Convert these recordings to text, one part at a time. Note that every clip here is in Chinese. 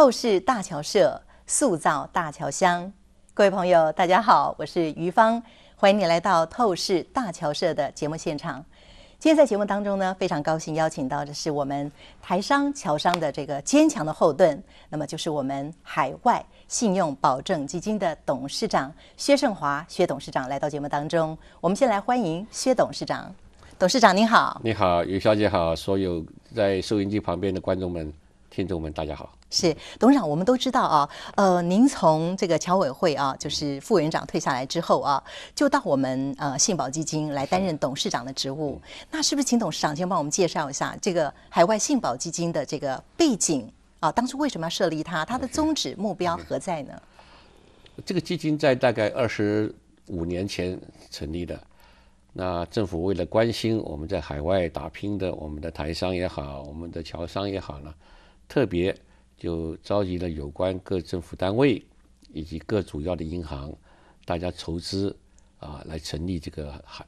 透视大桥社，塑造大桥乡。各位朋友，大家好，我是于芳，欢迎你来到透视大桥社的节目现场。今天在节目当中呢，非常高兴邀请到的是我们台商侨商的这个坚强的后盾，那么就是我们海外信用保证基金的董事长薛胜华，薛董事长来到节目当中。我们先来欢迎薛董事长。董事长您好，你好，于小姐好，所有在收音机旁边的观众们。听众们，大家好。是董事长，我们都知道啊，呃，您从这个侨委会啊，就是副委员长退下来之后啊，就到我们呃信保基金来担任董事长的职务。那是不是请董事长先帮我们介绍一下这个海外信保基金的这个背景啊？当初为什么要设立它？它的宗旨目标何在呢？这个基金在大概二十五年前成立的。那政府为了关心我们在海外打拼的我们的台商也好，我们的侨商也好呢？特别就召集了有关各政府单位以及各主要的银行，大家筹资啊，来成立这个海，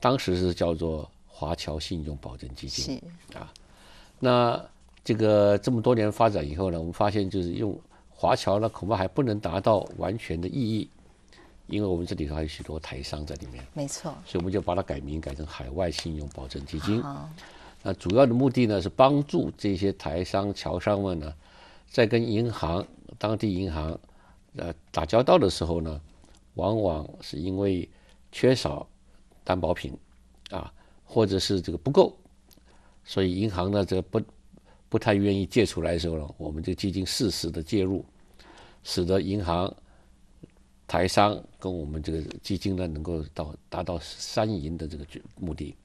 当时是叫做华侨信用保证基金啊。那这个这么多年发展以后呢，我们发现就是用华侨呢恐怕还不能达到完全的意义，因为我们这里头还有许多台商在里面，没错。所以我们就把它改名，改成海外信用保证基金。那主要的目的呢，是帮助这些台商、侨商们呢，在跟银行、当地银行呃打交道的时候呢，往往是因为缺少担保品啊，或者是这个不够，所以银行呢，这不不太愿意借出来的时候呢，我们这个基金适时的介入，使得银行、台商跟我们这个基金呢，能够到达到三赢的这个目的。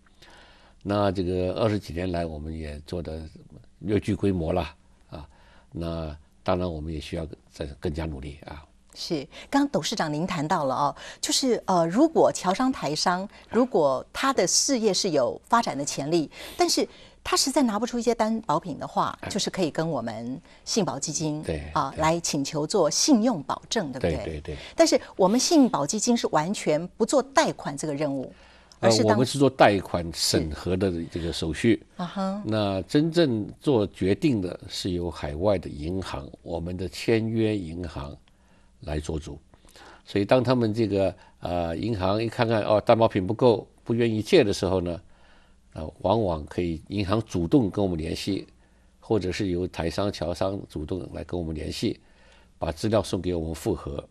那这个二十几年来，我们也做的越具规模了啊。那当然，我们也需要再更加努力啊。是，刚董事长您谈到了哦，就是呃，如果侨商台商，如果他的事业是有发展的潜力，但是他实在拿不出一些担保品的话，就是可以跟我们信保基金对啊来请求做信用保证，对不对？对对。但是我们信保基金是完全不做贷款这个任务。呃，我们是做贷款审核的这个手续，啊哈。那真正做决定的是由海外的银行，我们的签约银行来做主。所以当他们这个呃银行一看看哦担保品不够，不愿意借的时候呢，啊往往可以银行主动跟我们联系，或者是由台商、侨商主动来跟我们联系，把资料送给我们复核。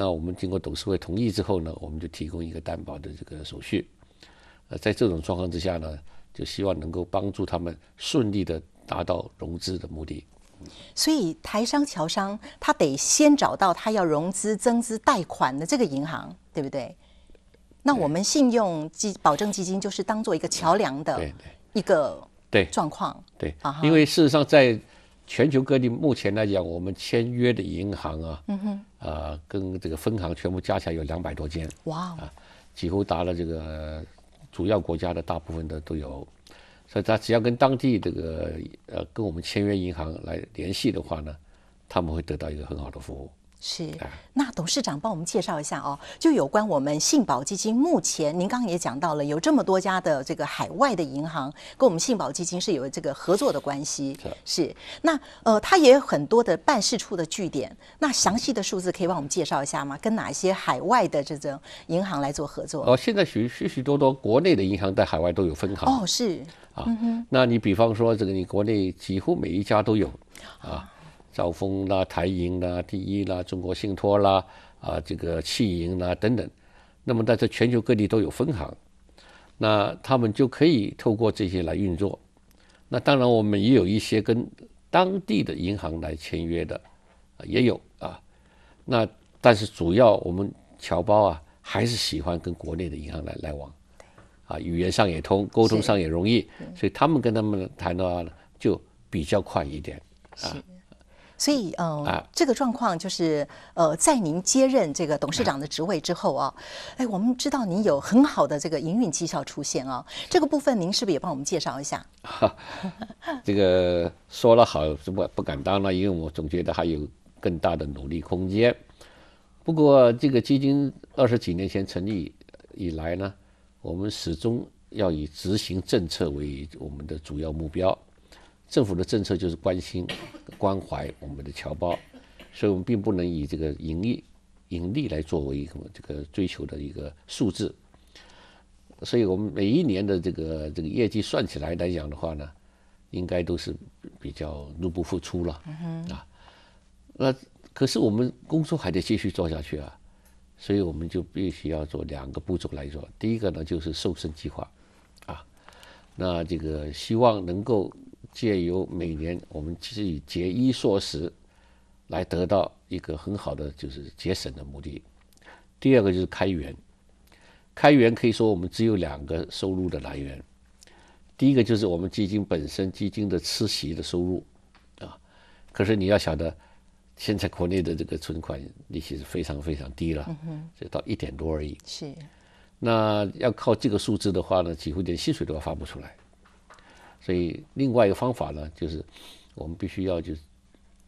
那我们经过董事会同意之后呢，我们就提供一个担保的这个手续。呃，在这种状况之下呢，就希望能够帮助他们顺利的达到融资的目的。所以台商、侨商他得先找到他要融资、增资、贷款的这个银行，对不对？那我们信用基保证基金就是当做一个桥梁的一个状况。对，因为事实上在。全球各地目前来讲，我们签约的银行啊，嗯哼，啊，跟这个分行全部加起来有两百多间，哇，啊，几乎达了这个主要国家的大部分的都有，所以他只要跟当地这个呃跟我们签约银行来联系的话呢，他们会得到一个很好的服务。是，那董事长帮我们介绍一下哦，就有关我们信保基金目前，您刚刚也讲到了，有这么多家的这个海外的银行跟我们信保基金是有这个合作的关系。是，那呃，它也有很多的办事处的据点。那详细的数字可以帮我们介绍一下吗？跟哪一些海外的这种银行来做合作？哦，现在许许许多多国内的银行在海外都有分行。哦，是啊，嗯、那你比方说这个，你国内几乎每一家都有啊。兆丰啦、台银啦、第一啦、中国信托啦、啊，这个气银啦等等，那么在这全球各地都有分行，那他们就可以透过这些来运作。那当然，我们也有一些跟当地的银行来签约的，也有啊。那但是主要我们侨胞啊，还是喜欢跟国内的银行来来往，啊，语言上也通，沟通上也容易，所以他们跟他们谈的话就比较快一点啊。所以，嗯，这个状况就是，呃，在您接任这个董事长的职位之后啊，哎，我们知道您有很好的这个营运绩效出现啊，这个部分您是不是也帮我们介绍一下？这个说了好，不不敢当了，因为我总觉得还有更大的努力空间。不过，这个基金二十几年前成立以来呢，我们始终要以执行政策为我们的主要目标。政府的政策就是关心、关怀我们的侨胞，所以我们并不能以这个盈利、盈利来作为一个这个追求的一个数字。所以我们每一年的这个这个业绩算起来来讲的话呢，应该都是比较入不敷出了啊。那可是我们工作还得继续做下去啊，所以我们就必须要做两个步骤来做。第一个呢就是瘦身计划啊，那这个希望能够。借由每年我们以节衣缩食，来得到一个很好的就是节省的目的。第二个就是开源，开源可以说我们只有两个收入的来源。第一个就是我们基金本身基金的吃席的收入啊，可是你要晓得，现在国内的这个存款利息是非常非常低了，就到一点多而已。是，那要靠这个数字的话呢，几乎连薪水都要发不出来。所以另外一个方法呢，就是我们必须要就是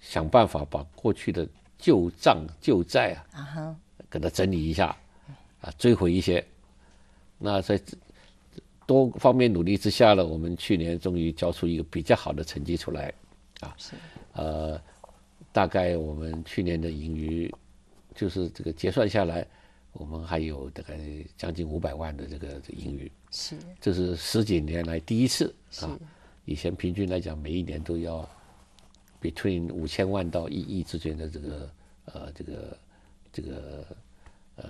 想办法把过去的旧账旧债啊，啊给它整理一下，啊，追回一些。那在多方面努力之下呢，我们去年终于交出一个比较好的成绩出来，啊，呃，大概我们去年的盈余就是这个结算下来。我们还有大概将近五百万的这个盈余，是，这是十几年来第一次啊！以前平均来讲，每一年都要 between 五千万到一亿之间的这个呃这个这个呃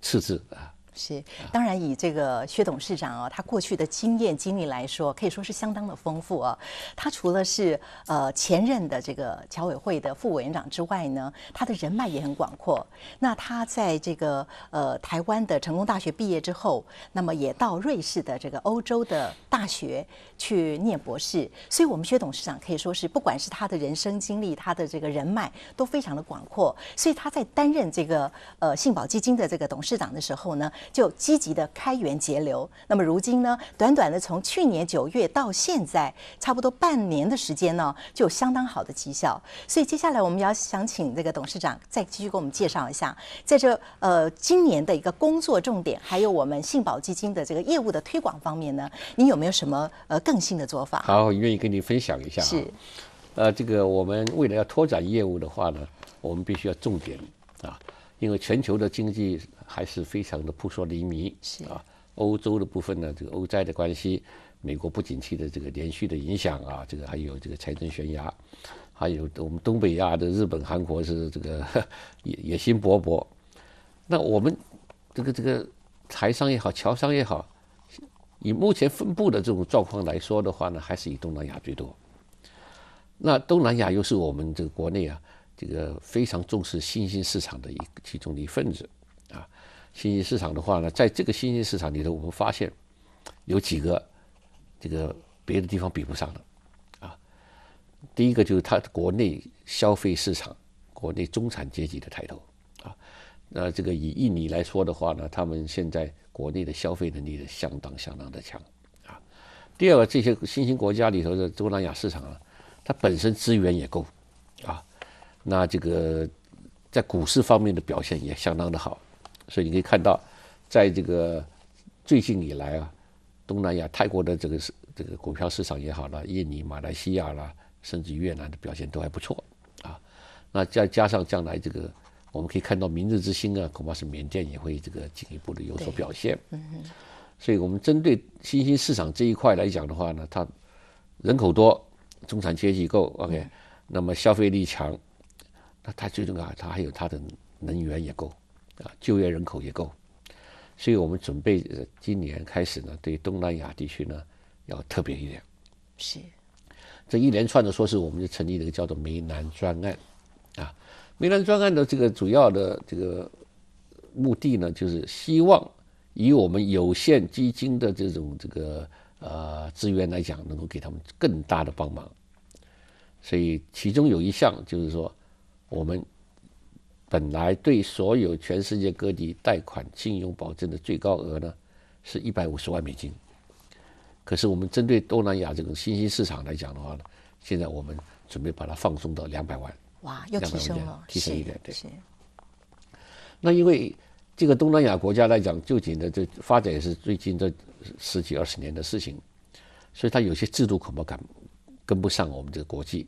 赤字啊。是，当然以这个薛董事长啊，他过去的经验经历来说，可以说是相当的丰富啊。他除了是呃前任的这个侨委会的副委员长之外呢，他的人脉也很广阔。那他在这个呃台湾的成功大学毕业之后，那么也到瑞士的这个欧洲的大学去念博士。所以，我们薛董事长可以说是，不管是他的人生经历，他的这个人脉都非常的广阔。所以他在担任这个呃信保基金的这个董事长的时候呢。就积极的开源节流。那么如今呢，短短的从去年九月到现在，差不多半年的时间呢，就有相当好的绩效。所以接下来我们要想请这个董事长再继续给我们介绍一下，在这呃今年的一个工作重点，还有我们信保基金的这个业务的推广方面呢，你有没有什么呃更新的做法？好，愿意跟你分享一下是。呃，这个我们为了要拓展业务的话呢，我们必须要重点啊，因为全球的经济。还是非常的扑朔迷离啊！欧洲的部分呢，这个欧债的关系，美国不景气的这个连续的影响啊，这个还有这个财政悬崖，还有我们东北亚的日本、韩国是这个 野野心勃勃。那我们这个这个台商也好，侨商也好，以目前分布的这种状况来说的话呢，还是以东南亚最多。那东南亚又是我们这个国内啊，这个非常重视新兴市场的一其中的一份子。新兴市场的话呢，在这个新兴市场里头，我们发现有几个这个别的地方比不上的啊。第一个就是它国内消费市场，国内中产阶级的抬头啊。那这个以印尼来说的话呢，他们现在国内的消费能力相当相当的强啊。第二个，这些新兴国家里头的东南亚市场啊，它本身资源也够啊。那这个在股市方面的表现也相当的好。所以你可以看到，在这个最近以来啊，东南亚泰国的这个市这个股票市场也好了，印尼、马来西亚啦，甚至越南的表现都还不错啊。那再加上将来这个，我们可以看到明日之星啊，恐怕是缅甸也会这个进一步的有所表现。嗯嗯。所以我们针对新兴市场这一块来讲的话呢，它人口多，中产阶级够，OK，那么消费力强，那它最重要，它还有它的能源也够。啊，就业人口也够，所以我们准备今年开始呢，对东南亚地区呢要特别一点。是，这一连串的说，是我们就成立了一个叫做“梅南专案”。啊，“梅南专案”的这个主要的这个目的呢，就是希望以我们有限基金的这种这个呃资源来讲，能够给他们更大的帮忙。所以其中有一项就是说，我们。本来对所有全世界各地贷款信用保证的最高额呢，是一百五十万美金。可是我们针对东南亚这种新兴市场来讲的话，呢，现在我们准备把它放松到两百万。哇，又提升了，提升一点，对。那因为这个东南亚国家来讲，就近的这发展也是最近这十几二十年的事情，所以它有些制度恐怕赶跟不上我们这个国际。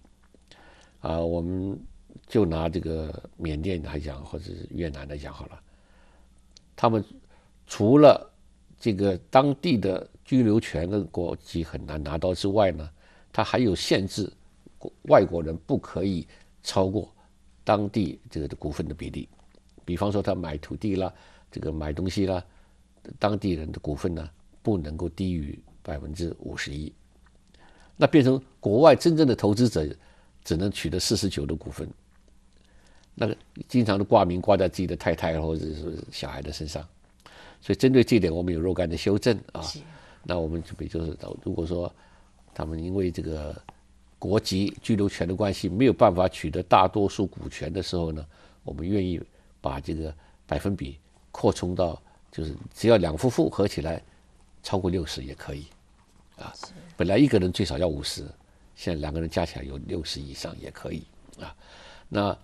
啊，我们。就拿这个缅甸来讲，或者是越南来讲好了。他们除了这个当地的居留权跟国籍很难拿到之外呢，他还有限制，外国人不可以超过当地这个股份的比例。比方说他买土地了，这个买东西了，当地人的股份呢不能够低于百分之五十一。那变成国外真正的投资者只能取得四十九的股份。那个经常都挂名挂在自己的太太或者是小孩的身上，所以针对这点，我们有若干的修正啊。那我们就比就是，如果说他们因为这个国籍、居留权的关系没有办法取得大多数股权的时候呢，我们愿意把这个百分比扩充到，就是只要两夫妇合起来超过六十也可以啊。本来一个人最少要五十，现在两个人加起来有六十以上也可以啊。那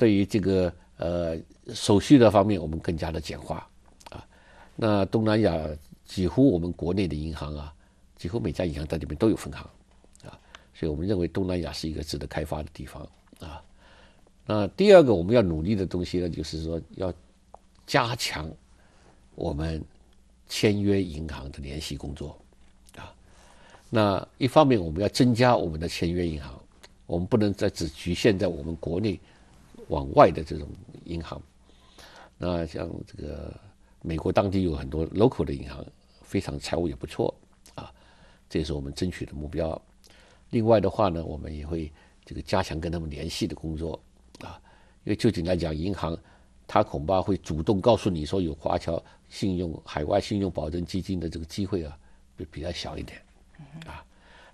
对于这个呃手续的方面，我们更加的简化啊。那东南亚几乎我们国内的银行啊，几乎每家银行在里面都有分行啊，所以我们认为东南亚是一个值得开发的地方啊。那第二个我们要努力的东西呢，就是说要加强我们签约银行的联系工作啊。那一方面我们要增加我们的签约银行，我们不能再只局限在我们国内。往外的这种银行，那像这个美国当地有很多 local 的银行，非常财务也不错啊，这也是我们争取的目标。另外的话呢，我们也会这个加强跟他们联系的工作啊，因为就简来讲，银行他恐怕会主动告诉你说有华侨信用海外信用保证基金的这个机会啊，比比较小一点啊。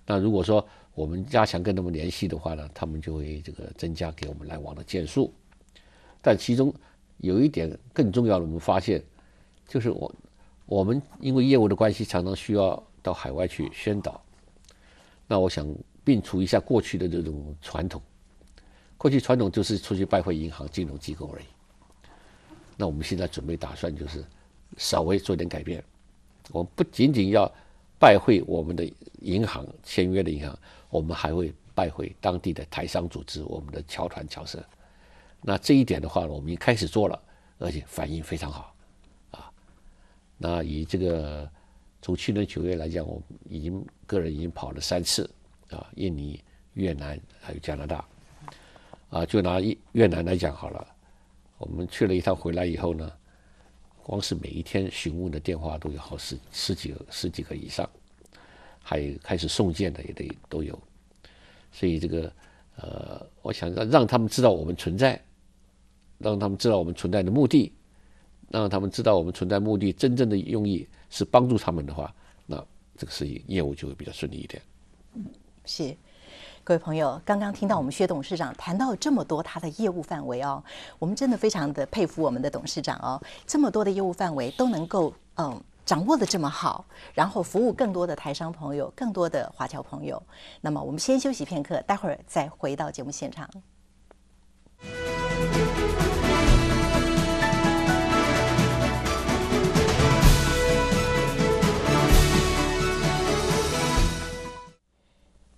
那如果说，我们加强跟他们联系的话呢，他们就会这个增加给我们来往的件数。但其中有一点更重要的，我们发现就是我我们因为业务的关系，常常需要到海外去宣导。那我想摒除一下过去的这种传统，过去传统就是出去拜会银行、金融机构而已。那我们现在准备打算就是稍微做点改变，我们不仅仅要拜会我们的银行签约的银行。我们还会拜会当地的台商组织，我们的侨团侨社。那这一点的话，我们一开始做了，而且反应非常好啊。那以这个从去年九月来讲，我已经个人已经跑了三次啊，印尼、越南还有加拿大啊。就拿越南来讲好了，我们去了一趟回来以后呢，光是每一天询问的电话都有好十十几个十几个以上。还开始送件的也得都有，所以这个呃，我想让让他们知道我们存在，让他们知道我们存在的目的，让他们知道我们存在目的真正的用意是帮助他们的话，那这个事业务就会比较顺利一点。嗯，是，各位朋友，刚刚听到我们薛董事长谈到这么多他的业务范围哦，我们真的非常的佩服我们的董事长哦，这么多的业务范围都能够嗯。掌握的这么好，然后服务更多的台商朋友，更多的华侨朋友。那么，我们先休息片刻，待会儿再回到节目现场。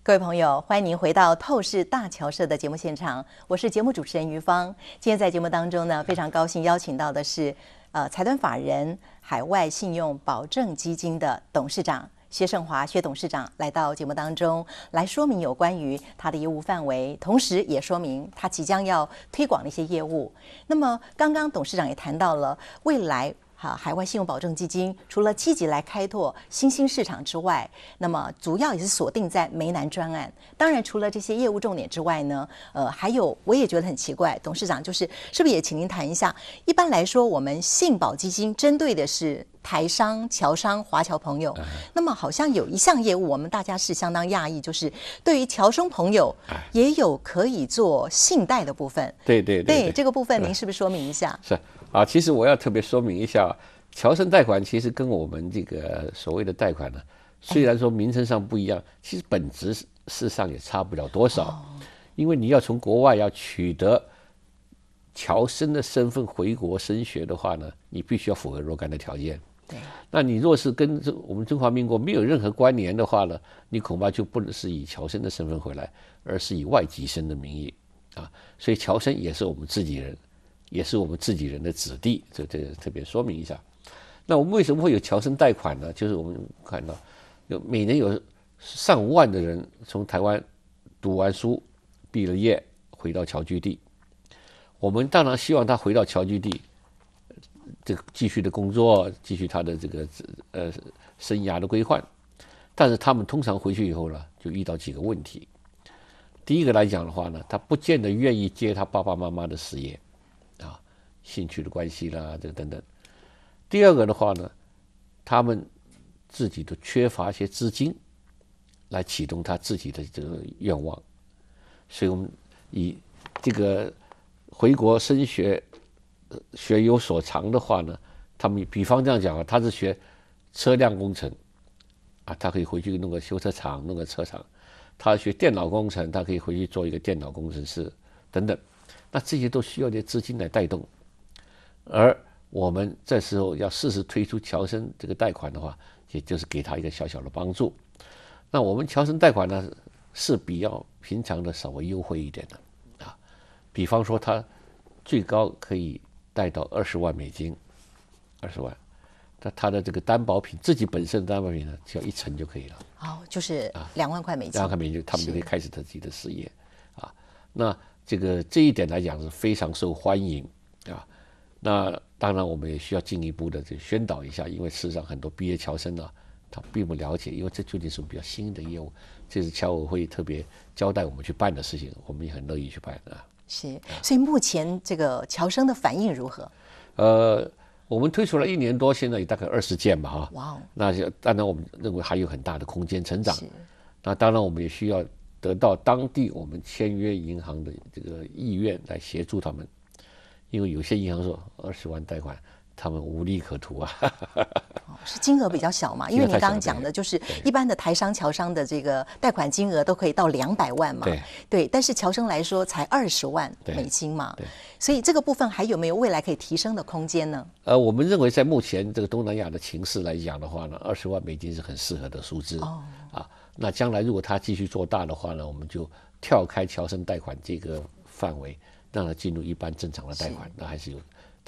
各位朋友，欢迎您回到《透视大桥社》的节目现场，我是节目主持人于芳。今天在节目当中呢，非常高兴邀请到的是。呃，财团法人海外信用保证基金的董事长薛胜华，薛董事长来到节目当中，来说明有关于他的业务范围，同时也说明他即将要推广的一些业务。那么，刚刚董事长也谈到了未来。哈海外信用保证基金除了积极来开拓新兴市场之外，那么主要也是锁定在梅南专案。当然，除了这些业务重点之外呢，呃，还有我也觉得很奇怪，董事长就是是不是也请您谈一下？一般来说，我们信保基金针对的是。台商、侨商、华侨朋友，那么好像有一项业务，我们大家是相当讶异，就是对于侨生朋友也有可以做信贷的部分。对对对，对这个部分，您是不是说明一下？是啊，其实我要特别说明一下，侨生贷款其实跟我们这个所谓的贷款呢，虽然说名称上不一样，其实本质事实上也差不了多少。因为你要从国外要取得侨生的身份回国升学的话呢，你必须要符合若干的条件。对，那你若是跟这我们中华民国没有任何关联的话呢，你恐怕就不能是以侨生的身份回来，而是以外籍生的名义，啊，所以侨生也是我们自己人，也是我们自己人的子弟，这这特别说明一下。那我们为什么会有侨生贷款呢？就是我们看到，有每年有上万的人从台湾读完书、毕了业，回到侨居地，我们当然希望他回到侨居地。这个继续的工作，继续他的这个呃生涯的规划，但是他们通常回去以后呢，就遇到几个问题。第一个来讲的话呢，他不见得愿意接他爸爸妈妈的事业，啊，兴趣的关系啦，这个等等。第二个的话呢，他们自己都缺乏一些资金来启动他自己的这个愿望，所以我们以这个回国升学。学有所长的话呢，他们比方这样讲啊，他是学车辆工程啊，他可以回去弄个修车厂、弄个车厂；他学电脑工程，他可以回去做一个电脑工程师等等。那这些都需要点资金来带动。而我们这时候要适时推出侨生这个贷款的话，也就是给他一个小小的帮助。那我们侨生贷款呢，是比较平常的，稍微优惠一点的啊。比方说，他最高可以。贷到二十万美金，二十万，那他的这个担保品自己本身的担保品呢，只要一层就可以了。好，就是啊，两万块美金，两万块美金，他们就可以开始他自己的事业。啊，那这个这一点来讲是非常受欢迎，啊，那当然我们也需要进一步的这宣导一下，因为事实上很多毕业侨生呢，他并不了解，因为这究竟是比较新的业务，这是侨委会特别交代我们去办的事情，我们也很乐意去办啊。是，所以目前这个侨生的反应如何？呃，我们推出了一年多，现在有大概二十件吧，哈。哇哦，那就当然我们认为还有很大的空间成长。那当然我们也需要得到当地我们签约银行的这个意愿来协助他们，因为有些银行说二十万贷款。他们无利可图啊！是金额比较小嘛，因为您刚刚讲的就是一般的台商、侨商的这个贷款金额都可以到两百万嘛。对。对，但是侨生来说才二十万美金嘛。对。所以这个部分还有没有未来可以提升的空间呢？呃，我们认为在目前这个东南亚的情势来讲的话呢，二十万美金是很适合的数字。哦。啊，那将来如果他继续做大的话呢，我们就跳开侨生贷款这个范围，让他进入一般正常的贷款，那还是有。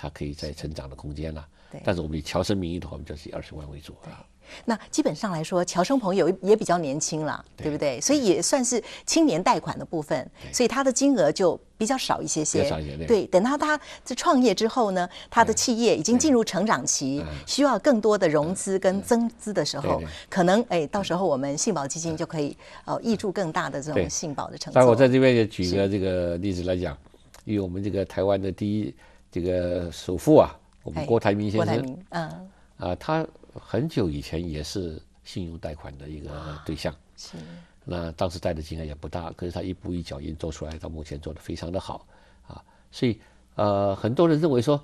他可以在成长的空间了。对。但是我们以乔生名义的话，我们就是以二十万为主。啊。那基本上来说，乔生朋友也比较年轻了，对不对？所以也算是青年贷款的部分，所以他的金额就比较少一些些。对。对。等到他在创业之后呢，他的企业已经进入成长期，需要更多的融资跟增资的时候，可能哎，到时候我们信保基金就可以呃挹注更大的这种信保的成。但我在这边也举一个这个例子来讲，因为我们这个台湾的第一。这个首富啊，我们郭台铭先生，嗯，啊，他很久以前也是信用贷款的一个对象，是。那当时贷的金额也不大，可是他一步一脚印做出来，到目前做的非常的好啊。所以，呃，很多人认为说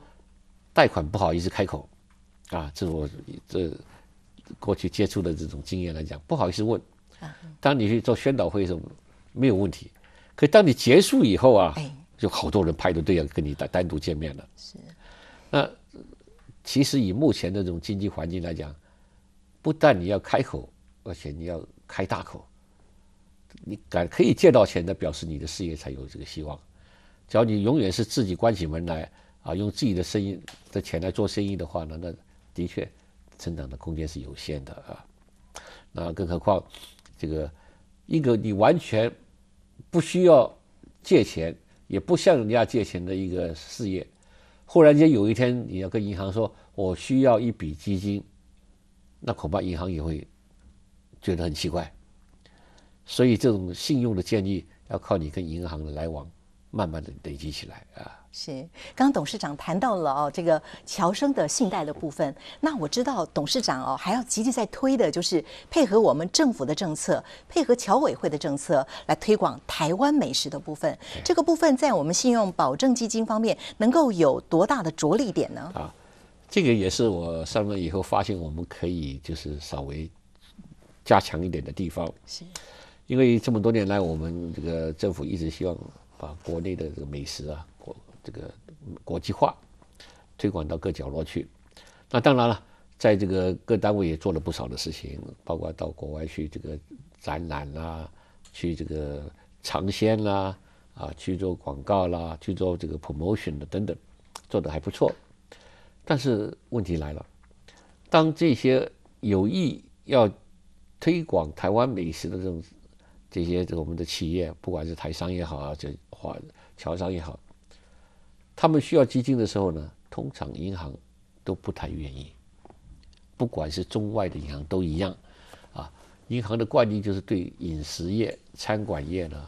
贷款不好意思开口啊，这我这过去接触的这种经验来讲，不好意思问。当你去做宣导会的时候没有问题，可当你结束以后啊。就好多人排着队要跟你单单独见面了。是，那其实以目前的这种经济环境来讲，不但你要开口，而且你要开大口。你敢可以借到钱的，表示你的事业才有这个希望。只要你永远是自己关起门来啊，用自己的生意的钱来做生意的话呢，那的确成长的空间是有限的啊。那更何况这个一个你完全不需要借钱。也不向人家借钱的一个事业，忽然间有一天你要跟银行说，我需要一笔基金，那恐怕银行也会觉得很奇怪。所以这种信用的建立，要靠你跟银行的来往，慢慢的累积起来啊。是，刚刚董事长谈到了哦，这个侨生的信贷的部分。那我知道董事长哦，还要积极在推的，就是配合我们政府的政策，配合侨委会的政策来推广台湾美食的部分。这个部分在我们信用保证基金方面能够有多大的着力点呢？啊，这个也是我上任以后发现我们可以就是稍微加强一点的地方。是，因为这么多年来，我们这个政府一直希望把国内的这个美食啊。这个国际化推广到各角落去，那当然了，在这个各单位也做了不少的事情，包括到国外去这个展览啦，去这个尝鲜啦，啊，去做广告啦，去做这个 promotion 的等等，做的还不错。但是问题来了，当这些有意要推广台湾美食的这种这些我们的企业，不管是台商也好啊，这华侨商也好。他们需要基金的时候呢，通常银行都不太愿意。不管是中外的银行都一样，啊，银行的惯例就是对饮食业、餐馆业呢，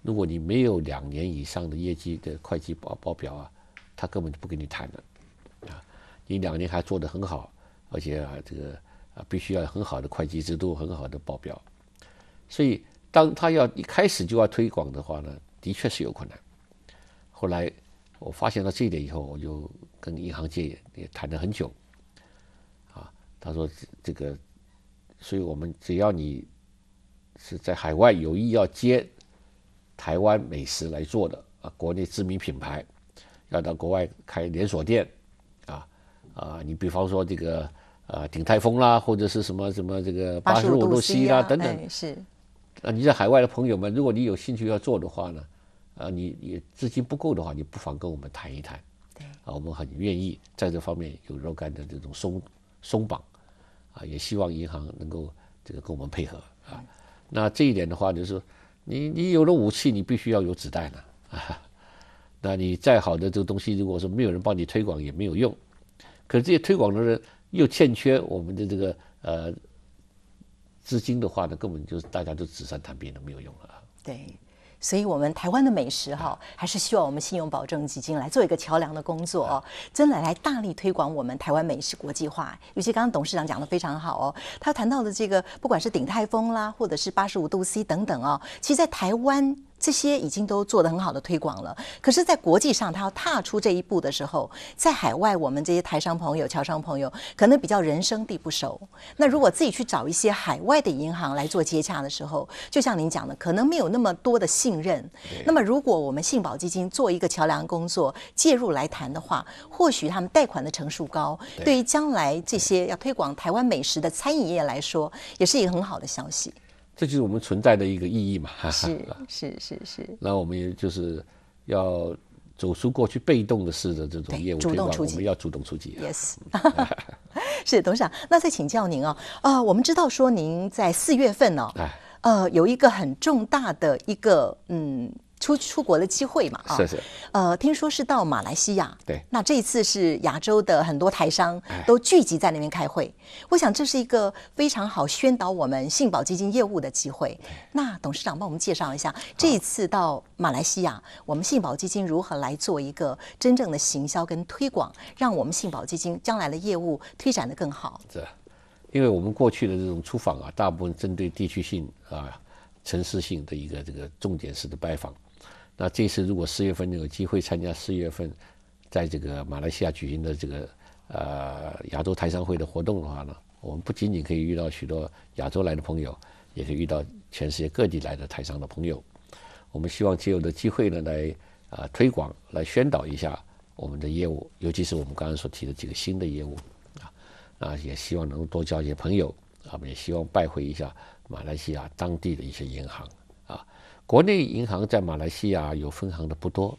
如果你没有两年以上的业绩的会计报报表啊，他根本就不跟你谈的，啊，你两年还做得很好，而且啊这个啊必须要很好的会计制度、很好的报表，所以当他要一开始就要推广的话呢，的确是有困难。后来。我发现了这一点以后，我就跟银行界也谈了很久，啊，他说这个，所以我们只要你是在海外有意要接台湾美食来做的啊，国内知名品牌要到国外开连锁店，啊啊，你比方说这个啊鼎泰丰啦，或者是什么什么这个八十五度 C 啦等等，是啊，你在海外的朋友们，如果你有兴趣要做的话呢？呃，你你资金不够的话，你不妨跟我们谈一谈，对啊，我们很愿意在这方面有若干的这种松松绑，啊，也希望银行能够这个跟我们配合啊。那这一点的话，就是你你有了武器，你必须要有子弹了啊。那你再好的这个东西，如果说没有人帮你推广，也没有用。可是这些推广的人又欠缺我们的这个呃资金的话呢，根本就是大家都纸上谈兵了，没有用了啊。对。所以，我们台湾的美食哈，还是需要我们信用保证基金来做一个桥梁的工作哦，真的来大力推广我们台湾美食国际化。尤其刚刚董事长讲的非常好哦，他谈到的这个，不管是鼎泰丰啦，或者是八十五度 C 等等哦，其实，在台湾。这些已经都做得很好的推广了，可是，在国际上，他要踏出这一步的时候，在海外，我们这些台商朋友、侨商朋友，可能比较人生地不熟。那如果自己去找一些海外的银行来做接洽的时候，就像您讲的，可能没有那么多的信任。那么，如果我们信保基金做一个桥梁工作，介入来谈的话，或许他们贷款的成数高，对于将来这些要推广台湾美食的餐饮业来说，也是一个很好的消息。这就是我们存在的一个意义嘛？是是是是。那我们也就是要走出过去被动的式的这种业务推广，我们要主动出击。Yes，是董事长。那再请教您哦，啊，我们知道说您在四月份呢，呃，有一个很重大的一个嗯。出出国的机会嘛，啊，呃，听说是到马来西亚，对，那这一次是亚洲的很多台商都聚集在那边开会，我想这是一个非常好宣导我们信保基金业务的机会。那董事长帮我们介绍一下，这一次到马来西亚，我们信保基金如何来做一个真正的行销跟推广，让我们信保基金将来的业务推展的更好。是，因为我们过去的这种出访啊，大部分针对地区性啊、城市性的一个这个重点式的拜访。那这次如果四月份有机会参加四月份，在这个马来西亚举行的这个呃亚洲台商会的活动的话呢，我们不仅仅可以遇到许多亚洲来的朋友，也可以遇到全世界各地来的台商的朋友。我们希望借有的机会呢来啊推广、来宣导一下我们的业务，尤其是我们刚刚所提的几个新的业务啊啊，也希望能够多交一些朋友啊，也希望拜会一下马来西亚当地的一些银行。国内银行在马来西亚有分行的不多，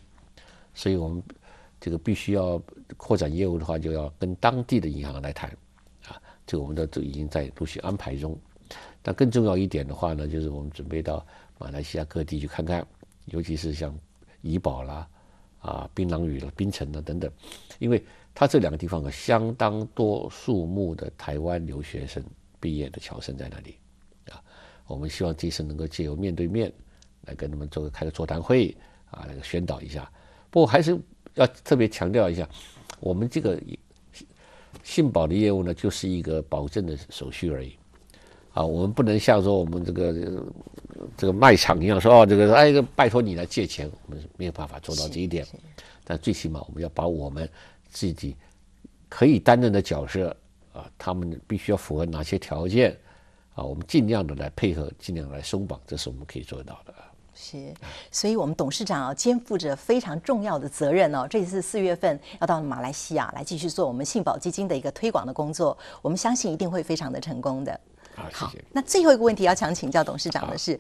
所以我们这个必须要扩展业务的话，就要跟当地的银行来谈，啊，这个我们都已经在陆续安排中。但更重要一点的话呢，就是我们准备到马来西亚各地去看看，尤其是像怡保啦、啊槟榔屿、槟城啦等等，因为它这两个地方有相当多数目的台湾留学生毕业的侨生在那里，啊，我们希望这次能够借由面对面。来跟他们做个开个座谈会，啊，那个宣导一下。不过还是要特别强调一下，我们这个信保的业务呢，就是一个保证的手续而已，啊，我们不能像说我们这个这个卖场一样说哦，这个哎，拜托你来借钱，我们没有办法做到这一点。但最起码我们要把我们自己可以担任的角色啊，他们必须要符合哪些条件啊，我们尽量的来配合，尽量来松绑，这是我们可以做到的。是，所以，我们董事长啊，肩负着非常重要的责任哦。这次四月份要到马来西亚来继续做我们信保基金的一个推广的工作，我们相信一定会非常的成功的好。谢谢。那最后一个问题要想请教董事长的是，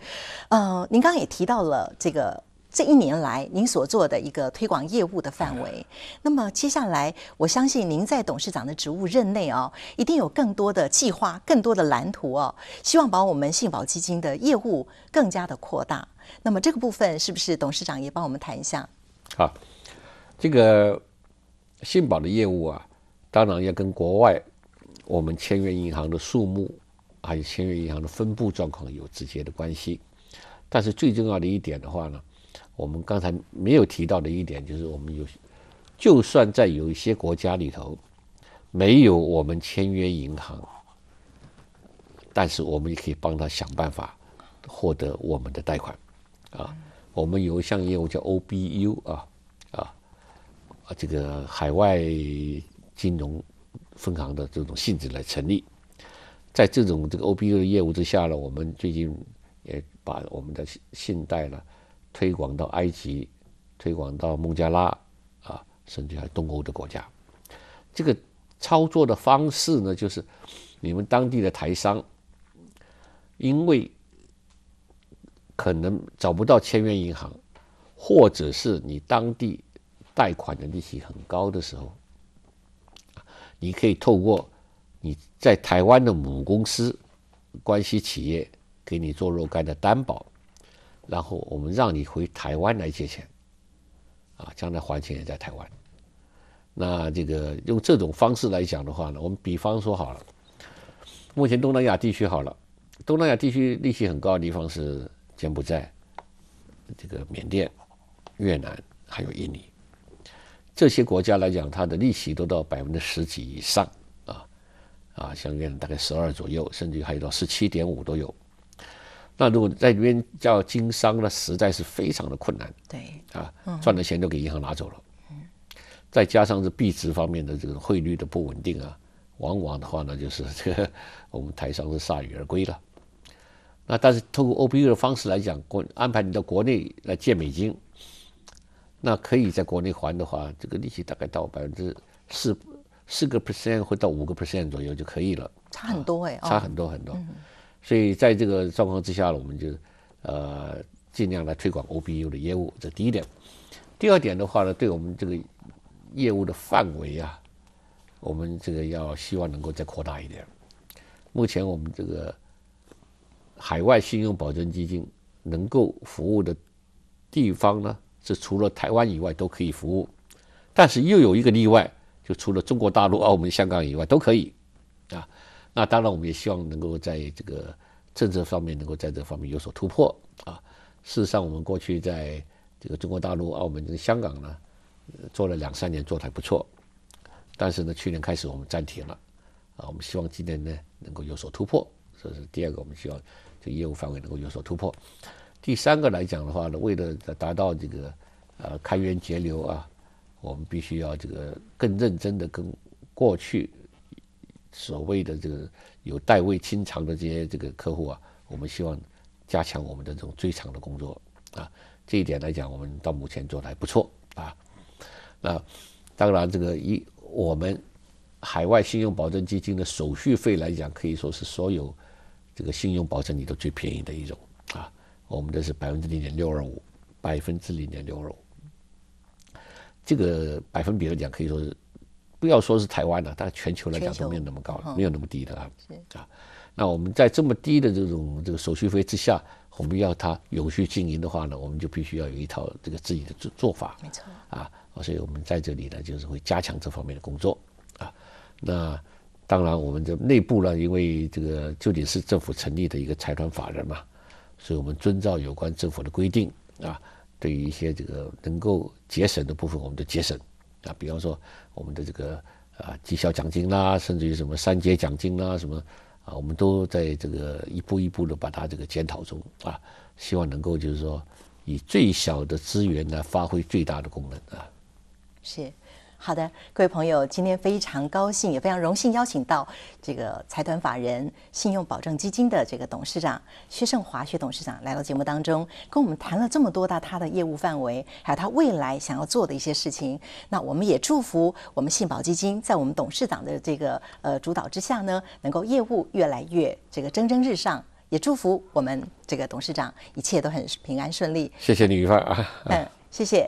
呃，您刚刚也提到了这个这一年来您所做的一个推广业务的范围，那么接下来我相信您在董事长的职务任内哦，一定有更多的计划、更多的蓝图哦，希望把我们信保基金的业务更加的扩大。那么这个部分是不是董事长也帮我们谈一下？好，这个信保的业务啊，当然要跟国外我们签约银行的数目，还有签约银行的分布状况有直接的关系。但是最重要的一点的话呢，我们刚才没有提到的一点就是，我们有，就算在有一些国家里头没有我们签约银行，但是我们也可以帮他想办法获得我们的贷款。啊，我们有一项业务叫 OBU 啊，啊，这个海外金融分行的这种性质来成立，在这种这个 OBU 的业务之下呢，我们最近也把我们的信信贷呢推广到埃及、推广到孟加拉啊，甚至还东欧的国家。这个操作的方式呢，就是你们当地的台商，因为。可能找不到签约银行，或者是你当地贷款的利息很高的时候，你可以透过你在台湾的母公司关系企业给你做若干的担保，然后我们让你回台湾来借钱，啊，将来还钱也在台湾。那这个用这种方式来讲的话呢，我们比方说好了，目前东南亚地区好了，东南亚地区利息很高的地方是。柬埔寨、这个缅甸、越南还有印尼这些国家来讲，它的利息都到百分之十几以上啊啊，像越南大概十二左右，甚至还有到十七点五都有。那如果在里面叫经商呢，实在是非常的困难。对啊，赚的钱都给银行拿走了。嗯，再加上这币值方面的这个汇率的不稳定啊，往往的话呢，就是这个 我们台商是铩羽而归了。那但是通过 OBU 的方式来讲，国安排你到国内来借美金，那可以在国内还的话，这个利息大概到百分之四四个 percent 或到五个 percent 左右就可以了。差很多哎，差很多很多。所以在这个状况之下呢，我们就呃尽量来推广 OBU 的业务，这第一点。第二点的话呢，对我们这个业务的范围啊，我们这个要希望能够再扩大一点。目前我们这个。海外信用保证基金能够服务的地方呢，是除了台湾以外都可以服务，但是又有一个例外，就除了中国大陆、澳门、香港以外都可以，啊，那当然我们也希望能够在这个政策方面能够在这方面有所突破，啊，事实上我们过去在这个中国大陆、澳门、跟香港呢做了两三年，做的还不错，但是呢，去年开始我们暂停了，啊，我们希望今年呢能够有所突破，这是第二个我们需要。业务范围能够有所突破。第三个来讲的话呢，为了达到这个呃开源节流啊，我们必须要这个更认真的跟过去所谓的这个有代位清偿的这些这个客户啊，我们希望加强我们的这种追偿的工作啊。这一点来讲，我们到目前做的还不错啊。那当然，这个一我们海外信用保证基金的手续费来讲，可以说是所有。这个信用保证里头最便宜的一种啊，我们的是百分之零点六二五，百分之零点六二五，这个百分比来讲，可以说是不要说是台湾的，但全球来讲都没有那么高，没有那么低的啊啊。那我们在这么低的这种这个手续费之下，我们要它有序经营的话呢，我们就必须要有一套这个自己的做做法。没错啊，所以我们在这里呢，就是会加强这方面的工作啊。那当然，我们的内部呢，因为这个旧鼎市政府成立的一个财团法人嘛，所以我们遵照有关政府的规定啊，对于一些这个能够节省的部分，我们就节省啊。比方说，我们的这个啊绩效奖金啦，甚至于什么三节奖金啦，什么啊，我们都在这个一步一步的把它这个检讨中啊，希望能够就是说以最小的资源呢，发挥最大的功能啊。是。好的，各位朋友，今天非常高兴，也非常荣幸邀请到这个财团法人信用保证基金的这个董事长薛胜华薛董事长来到节目当中，跟我们谈了这么多的他的业务范围，还有他未来想要做的一些事情。那我们也祝福我们信保基金在我们董事长的这个呃主导之下呢，能够业务越来越这个蒸蒸日上，也祝福我们这个董事长一切都很平安顺利。谢谢你，于范啊。嗯，谢谢。